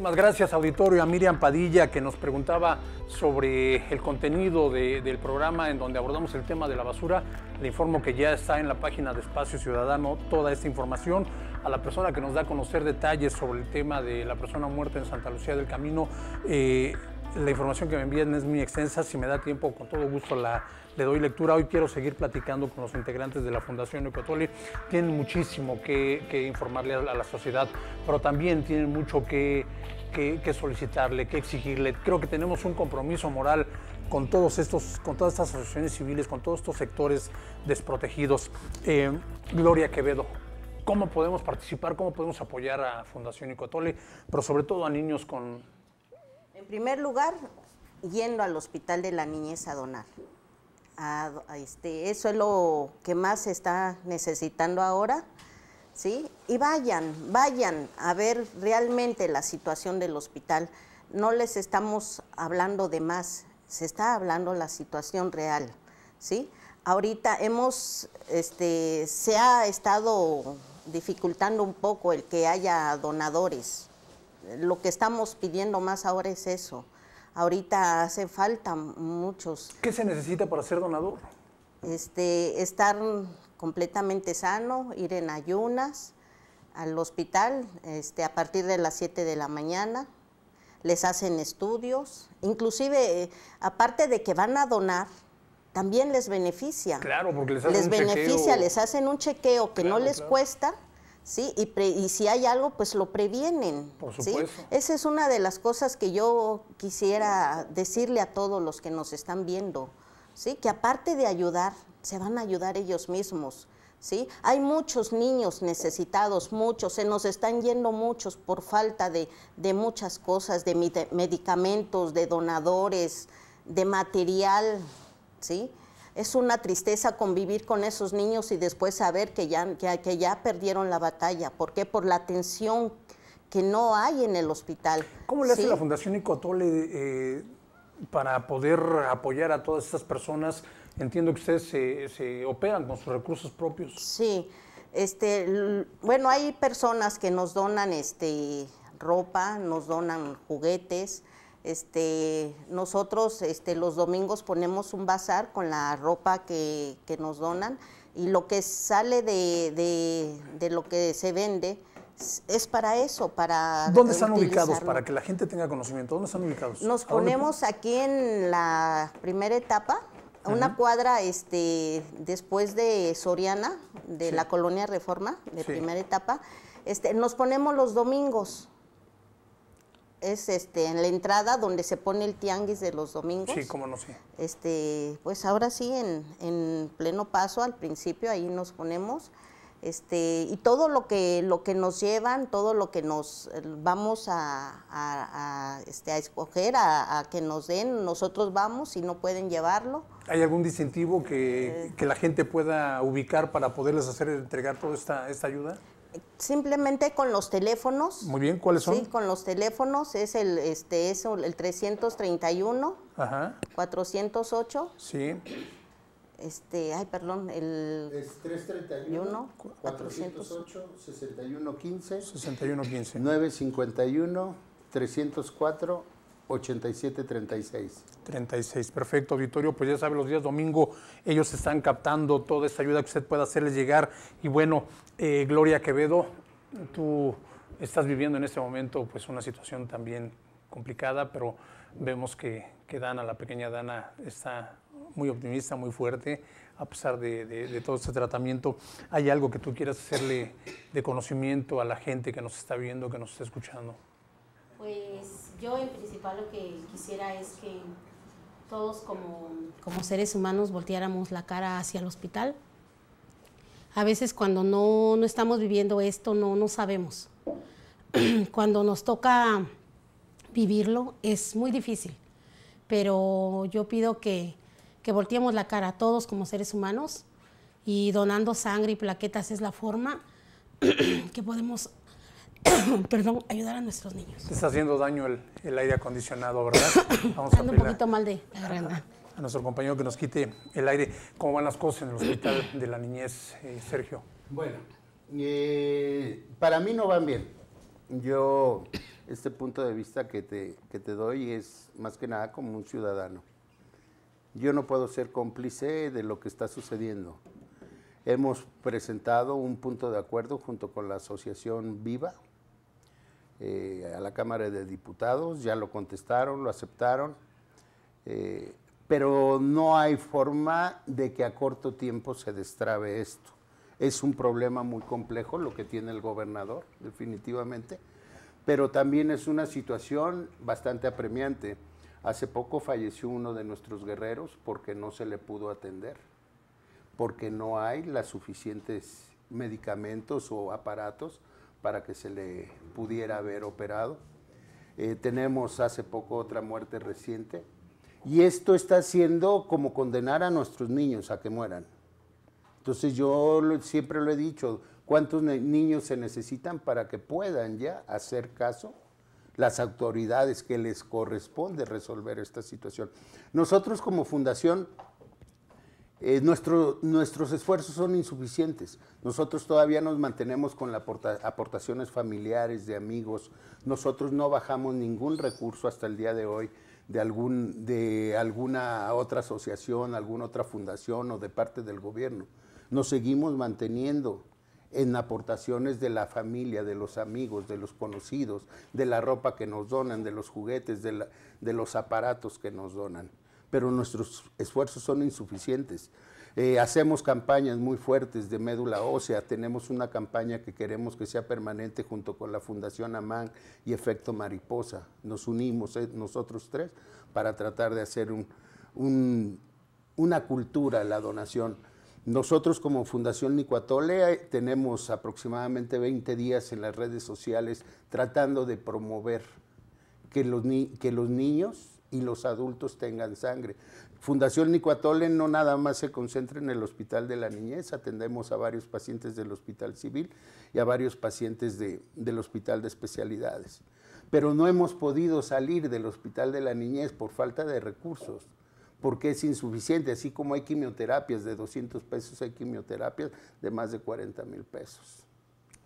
Muchísimas gracias, auditorio, a Miriam Padilla, que nos preguntaba sobre el contenido del programa en donde abordamos el tema de la basura. Le informo que ya está en la página de Espacio Ciudadano toda esta información. A la persona que nos da a conocer detalles sobre el tema de la persona muerta en Santa Lucía del Camino, eh, la información que me envían es muy extensa. Si me da tiempo, con todo gusto la, le doy lectura. Hoy quiero seguir platicando con los integrantes de la Fundación Ecotoli. Tienen muchísimo que, informarle a la, sociedad, pero también tienen mucho que, solicitarle, que exigirle. Creo que tenemos un compromiso moral con todos estos, con todas estas asociaciones civiles, con todos estos sectores desprotegidos. Eh, Gloria Quevedo, cómo podemos participar, cómo podemos apoyar a Fundación Icotole, pero sobre todo a niños con en primer lugar, yendo al Hospital de la Niñez a donar. Este, eso es lo que más se está necesitando ahora, ¿sí? Y vayan, vayan a ver realmente la situación del hospital. No les estamos hablando de más, se está hablando la situación real, ¿sí? Ahorita hemos, este, se ha estado dificultando un poco el que haya donadores, lo que estamos pidiendo más ahora es eso. Ahorita hace falta muchos. ¿Qué se necesita para ser donador? Este, estar completamente sano, ir en ayunas al hospital este, a partir de las 7 de la mañana, les hacen estudios, inclusive eh, aparte de que van a donar, también les beneficia. Claro, porque les, les beneficia, les hacen un chequeo que no les cuesta ¿sí? Y, si hay algo, pues lo previenen. ¿sí? Esa es una de las cosas que yo quisiera decirle a todos los que nos están viendo, ¿sí? Que aparte de ayudar, se van a ayudar ellos mismos. ¿Sí? Hay muchos niños necesitados, muchos, se nos están yendo muchos por falta de, de muchas cosas, de medicamentos, de donadores, de material, ¿sí? es una tristeza convivir con esos niños y después saber que ya, que, ya perdieron la batalla. ¿Por qué? Por la atención que no hay en el hospital. ¿Cómo le hace la Fundación Nicotole eh, para poder apoyar a todas estas personas? Entiendo que ustedes se, se operan con sus recursos propios. Sí. Este, bueno, hay personas que nos donan este, ropa, nos donan juguetes, este, nosotros este, los domingos ponemos un bazar con la ropa que, nos donan y lo que sale de, lo que se vende es para eso, para... ¿Dónde están ubicados? Para que la gente tenga conocimiento, ¿dónde están ubicados? Nos ponemos aquí en la primera etapa, una cuadra este, después de Soriana, de la colonia Reforma, de primera etapa. Este, nos ponemos los domingos es este en la entrada donde se pone el tianguis de los domingos. Sí, cómo no, sí. Este, pues ahora sí, en, en, pleno paso, al principio, ahí nos ponemos. Este, y todo lo que, lo que nos llevan, todo lo que nos eh, vamos a, este, a escoger, a, que nos den, nosotros vamos y no pueden llevarlo. ¿Hay algún distintivo que, eh. que la gente pueda ubicar para poderles hacer entregar toda esta, esta ayuda? Simplemente con los teléfonos. Muy bien, ¿cuáles son? Sí, con los teléfonos es el este el 331 408. Sí. Este, ay, perdón, el es 331 408 6115 6115 951 304 8736. 36, perfecto, auditorio. Pues ya sabe, los días domingo ellos están captando toda esta ayuda que usted pueda hacerles llegar. Y bueno, eh, Gloria Quevedo, tú estás viviendo en este momento pues una situación también complicada, pero vemos que, Dana, la pequeña Dana, está muy optimista, muy fuerte, a pesar de, de, todo este tratamiento. ¿Hay algo que tú quieras hacerle de conocimiento a la gente que nos está viendo, que nos está escuchando? Pues yo en principal lo que quisiera es que todos como, seres humanos volteáramos la cara hacia el hospital. A veces cuando no, estamos viviendo esto, no, no sabemos. cuando nos toca vivirlo, es muy difícil. Pero yo pido que, que volteemos la cara a todos como seres humanos y donando sangre y plaquetas es la forma que podemos perdón, ayudar a nuestros niños. Te está haciendo daño el, aire acondicionado, ¿verdad? Vamos a un poquito mal de A nuestro compañero que nos quite el aire. ¿Cómo van las cosas en el hospital de la niñez, eh, Sergio? Bueno, eh, para mí no van bien. Yo, este punto de vista que te, que te doy es más que nada como un ciudadano. Yo no puedo ser cómplice de lo que está sucediendo. Hemos presentado un punto de acuerdo junto con la Asociación Viva, eh, a la Cámara de Diputados, ya lo contestaron, lo aceptaron, eh, pero no hay forma de que a corto tiempo se destrabe esto. Es un problema muy complejo lo que tiene el gobernador, definitivamente, pero también es una situación bastante apremiante. Hace poco falleció uno de nuestros guerreros porque no se le pudo atender, porque no hay las suficientes medicamentos o aparatos para que se le pudiera haber operado. Eh, tenemos hace poco otra muerte reciente. Y esto está siendo como condenar a nuestros niños a que mueran. Entonces yo siempre lo he dicho, ¿cuántos niños se necesitan para que puedan ya hacer caso las autoridades que les corresponde resolver esta situación? Nosotros como fundación eh, nuestros esfuerzos son insuficientes. Nosotros todavía nos mantenemos con aportaciones familiares, de amigos. Nosotros no bajamos ningún recurso hasta el día de hoy de, algún, de alguna otra asociación, alguna otra fundación o de parte del gobierno. Nos seguimos manteniendo en aportaciones de la familia, de los amigos, de los conocidos, de la ropa que nos donan, de los juguetes, de los aparatos que nos donan pero nuestros esfuerzos son insuficientes. Eh, hacemos campañas muy fuertes de médula ósea, tenemos una campaña que queremos que sea permanente junto con la Fundación Aman y Efecto Mariposa. Nos unimos eh, nosotros tres para tratar de hacer un, una cultura, la donación. Nosotros como Fundación Nicuatolea eh, tenemos aproximadamente 20 días en las redes sociales tratando de promover que los, que los niños y los adultos tengan sangre. Fundación Nicuatole no nada más se concentra en el Hospital de la Niñez, atendemos a varios pacientes del Hospital Civil y a varios pacientes del Hospital de Especialidades. Pero no hemos podido salir del Hospital de la Niñez por falta de recursos, porque es insuficiente, así como hay quimioterapias de 200 pesos, hay quimioterapias de más de 40 mil pesos.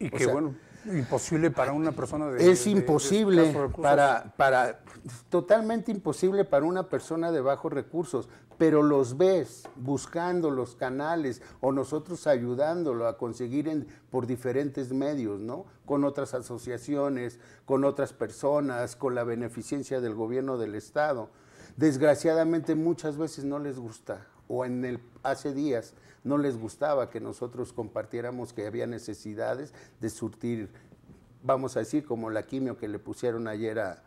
Y que bueno, imposible para una persona de... Es imposible para, para, totalmente imposible para una persona de bajos recursos, pero los ves buscando los canales o nosotros ayudándolo a conseguir por diferentes medios, ¿no? Con otras asociaciones, con otras personas, con la beneficencia del gobierno del Estado. Desgraciadamente muchas veces no les gusta o en el hace días no les gustaba que nosotros compartiéramos que había necesidades de surtir, vamos a decir, como la quimio que le pusieron ayer a,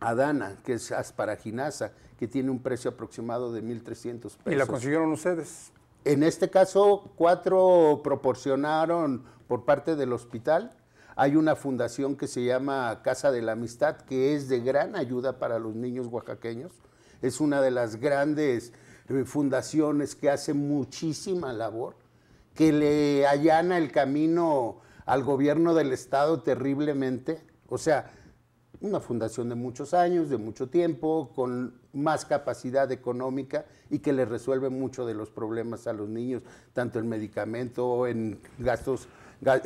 a Dana, que es asparaginasa, que tiene un precio aproximado de 1.300 pesos. ¿Y la consiguieron ustedes? En este caso, cuatro proporcionaron por parte del hospital. Hay una fundación que se llama Casa de la Amistad, que es de gran ayuda para los niños oaxaqueños. Es una de las grandes fundaciones que hacen muchísima labor, que le allana el camino al gobierno del Estado terriblemente. O sea, una fundación de muchos años, de mucho tiempo, con más capacidad económica y que le resuelve mucho de los problemas a los niños, tanto en medicamento, en gastos,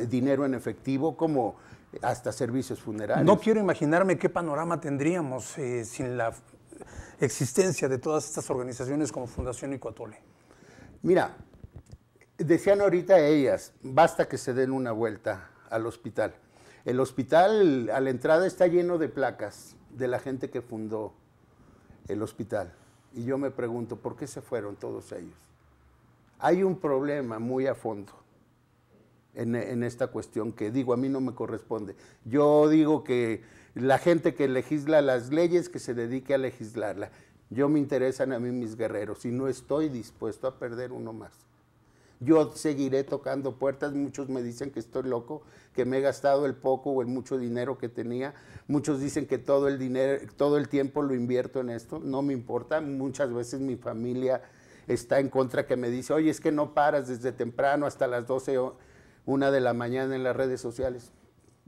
dinero en efectivo, como hasta servicios funerarios. No quiero imaginarme qué panorama tendríamos eh, sin la existencia de todas estas organizaciones como Fundación Icoatole? Mira, decían ahorita ellas, basta que se den una vuelta al hospital. El hospital a la entrada está lleno de placas de la gente que fundó el hospital. Y yo me pregunto, ¿por qué se fueron todos ellos? Hay un problema muy a fondo en, esta cuestión que digo, a mí no me corresponde. Yo digo que la gente que legisla las leyes, que se dedique a legislarla. Yo me interesan a mí mis guerreros y no estoy dispuesto a perder uno más. Yo seguiré tocando puertas, muchos me dicen que estoy loco, que me he gastado el poco o el mucho dinero que tenía, muchos dicen que todo el dinero, todo el tiempo lo invierto en esto, no me importa, muchas veces mi familia está en contra que me dice, oye, es que no paras desde temprano hasta las 12 una de la mañana en las redes sociales.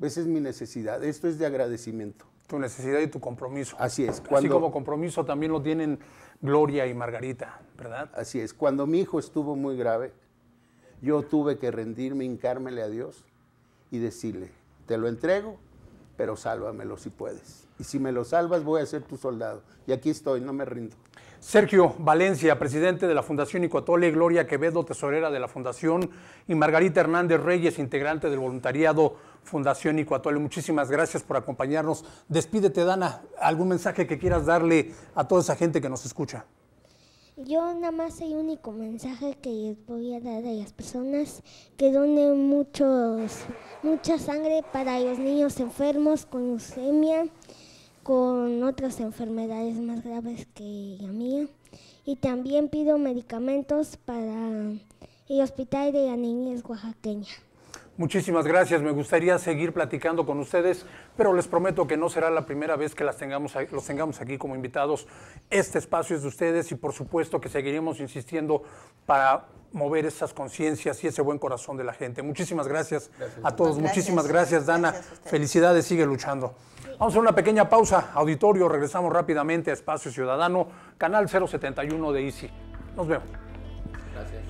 Esa es mi necesidad. Esto es de agradecimiento. Tu necesidad y tu compromiso. Así es. Así como compromiso también lo tienen Gloria y Margarita, ¿verdad? Así es. Cuando mi hijo estuvo muy grave, yo tuve que rendirme, hincármele a Dios y decirle, te lo entrego, pero sálvamelo si puedes. Y si me lo salvas, voy a ser tu soldado. Y aquí estoy, no me rindo. Sergio Valencia, presidente de la Fundación Icuatole, Gloria Quevedo, tesorera de la Fundación, y Margarita Hernández Reyes, integrante del voluntariado Fundación Icuatole. Muchísimas gracias por acompañarnos. Despídete, Dana, algún mensaje que quieras darle a toda esa gente que nos escucha. Yo nada más el único mensaje que voy a dar a las personas que donen muchos, mucha sangre para los niños enfermos con leucemia con otras enfermedades más graves que la mía. Y también pido medicamentos para el hospital de la niñez oaxaqueña. Muchísimas gracias. Me gustaría seguir platicando con ustedes, pero les prometo que no será la primera vez que las tengamos, los tengamos aquí como invitados. Este espacio es de ustedes y por supuesto que seguiremos insistiendo para mover esas conciencias y ese buen corazón de la gente. Muchísimas gracias, a todos. Muchísimas gracias, Dana. Felicidades, sigue luchando. Vamos a una pequeña pausa. Auditorio, regresamos rápidamente a Espacio Ciudadano, Canal 071 de ICI. Nos vemos. Gracias.